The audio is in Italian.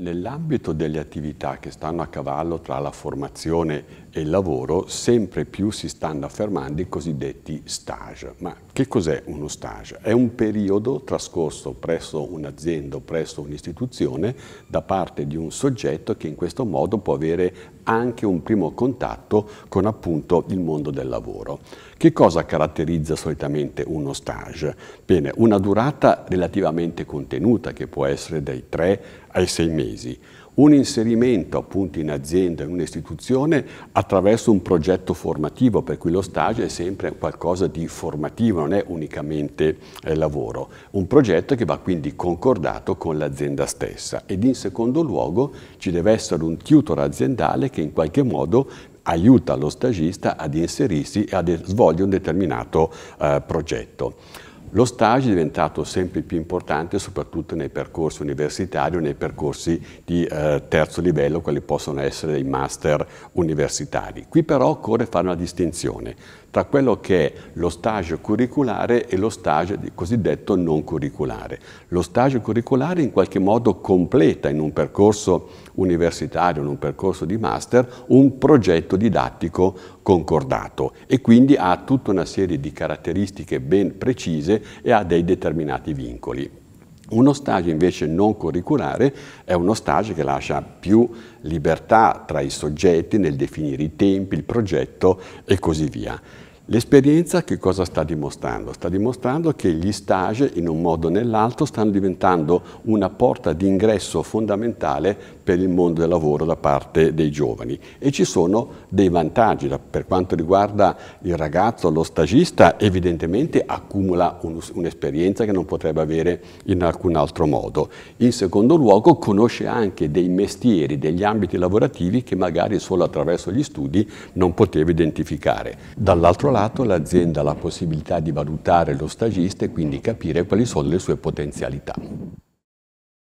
Nell'ambito delle attività che stanno a cavallo tra la formazione e il lavoro, sempre più si stanno affermando i cosiddetti stage. Ma che cos'è uno stage? È un periodo trascorso presso un'azienda o presso un'istituzione da parte di un soggetto che in questo modo può avere anche un primo contatto con appunto il mondo del lavoro. Che cosa caratterizza solitamente uno stage? Bene, una durata relativamente contenuta che può essere dai 3 ai 6 mesi, un inserimento appunto in azienda, in un'istituzione attraverso un progetto formativo, per cui lo stage è sempre qualcosa di formativo, non è unicamente eh, lavoro. Un progetto che va quindi concordato con l'azienda stessa ed in secondo luogo ci deve essere un tutor aziendale che in qualche modo aiuta lo stagista ad inserirsi e a svolgere un determinato eh, progetto. Lo stage è diventato sempre più importante soprattutto nei percorsi universitari o nei percorsi di eh, terzo livello, quali possono essere i master universitari. Qui però occorre fare una distinzione tra quello che è lo stage curriculare e lo stage cosiddetto non curriculare. Lo stage curriculare in qualche modo completa in un percorso universitario, in un percorso di master, un progetto didattico concordato e quindi ha tutta una serie di caratteristiche ben precise e ha dei determinati vincoli. Uno stage invece non curriculare è uno stage che lascia più libertà tra i soggetti nel definire i tempi, il progetto e così via. L'esperienza che cosa sta dimostrando? Sta dimostrando che gli stage in un modo o nell'altro stanno diventando una porta d'ingresso fondamentale per il mondo del lavoro da parte dei giovani e ci sono dei vantaggi per quanto riguarda il ragazzo, lo stagista evidentemente accumula un'esperienza che non potrebbe avere in alcun altro modo. In secondo luogo conosce anche dei mestieri, degli ambiti lavorativi che magari solo attraverso gli studi non poteva identificare. Dall'altro lato l'azienda ha la possibilità di valutare lo stagista e quindi capire quali sono le sue potenzialità.